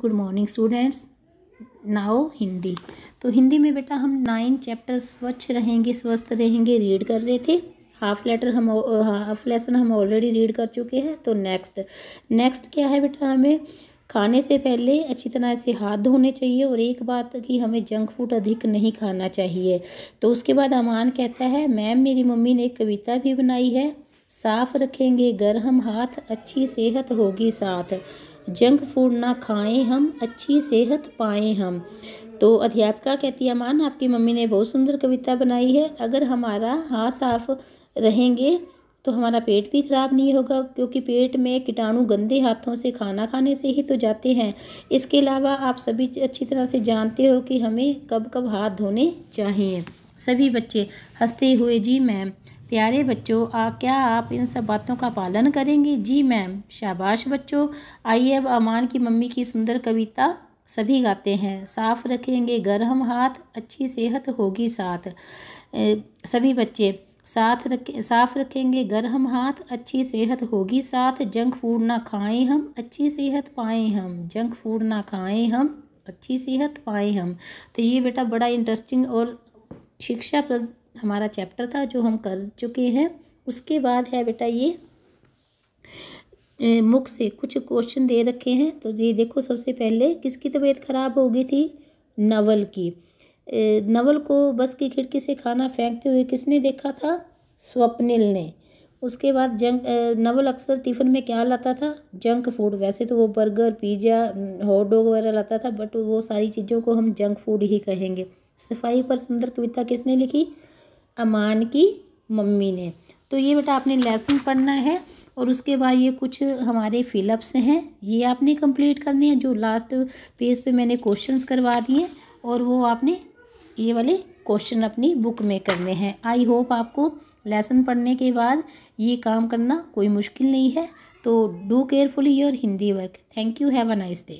good morning students नाओ हिंदी तो हिंदी में बेटा हम नाइन चैप्टर स्वच्छ रहेंगे स्वस्थ रहेंगे रीड कर रहे थे हाफ लेटर हम हाफ लेसन हम ऑलरेडी रीड कर चुके हैं तो नेक्स्ट नेक्स्ट क्या है बेटा हमें खाने से पहले अच्छी तरह से हाथ धोने चाहिए और एक बात कि हमें जंक फूड अधिक नहीं खाना चाहिए तो उसके बाद अमान कहता है मैम मेरी मम्मी ने एक कविता भी बनाई है साफ रखेंगे गर्म हाथ अच्छी सेहत होगी साथ जंक फूड ना खाएं हम अच्छी सेहत पाएं हम तो अध्यापिका कहती है अमान आपकी मम्मी ने बहुत सुंदर कविता बनाई है अगर हमारा हाथ साफ रहेंगे तो हमारा पेट भी खराब नहीं होगा क्योंकि पेट में कीटाणु गंदे हाथों से खाना खाने से ही तो जाते हैं इसके अलावा आप सभी अच्छी तरह से जानते हो कि हमें कब कब हाथ धोने चाहिए सभी बच्चे हंसते हुए जी मैम प्यारे बच्चों आ क्या आप इन सब बातों का पालन करेंगे जी मैम शाबाश बच्चों आइए अब अमान की मम्मी की सुंदर कविता सभी गाते हैं साफ रखेंगे गर्म हाथ अच्छी सेहत होगी साथ ए, सभी बच्चे साथ रखें साफ रखेंगे गर्म हाथ अच्छी सेहत होगी साथ जंक फूड ना खाएं हम अच्छी सेहत पाएँ हम जंक फूड ना खाएं हम अच्छी सेहत पाएँ हम तो ये बेटा बड़ा इंटरेस्टिंग और शिक्षा हमारा चैप्टर था जो हम कर चुके हैं उसके बाद है बेटा ये मुख से कुछ क्वेश्चन दे रखे हैं तो ये देखो सबसे पहले किसकी तबीयत खराब हो गई थी नवल की नवल को बस की खिड़की से खाना फेंकते हुए किसने देखा था स्वप्निल ने उसके बाद जंक नवल अक्सर टिफ़िन में क्या लाता था जंक फूड वैसे तो वो बर्गर पिज़्ज़ा हॉट डॉग वगैरह लाता था बट वो सारी चीज़ों को हम जंक फूड ही कहेंगे सफाई पर सुंदर कविता किसने लिखी अमान की मम्मी ने तो ये बेटा आपने लेसन पढ़ना है और उसके बाद ये कुछ हमारे फिलअप्स हैं ये आपने कंप्लीट करने हैं जो लास्ट पेज पे मैंने क्वेश्चंस करवा दिए और वो आपने ये वाले क्वेश्चन अपनी बुक में करने हैं आई होप आपको लेसन पढ़ने के बाद ये काम करना कोई मुश्किल नहीं है तो do carefully your Hindi work thank you have a nice day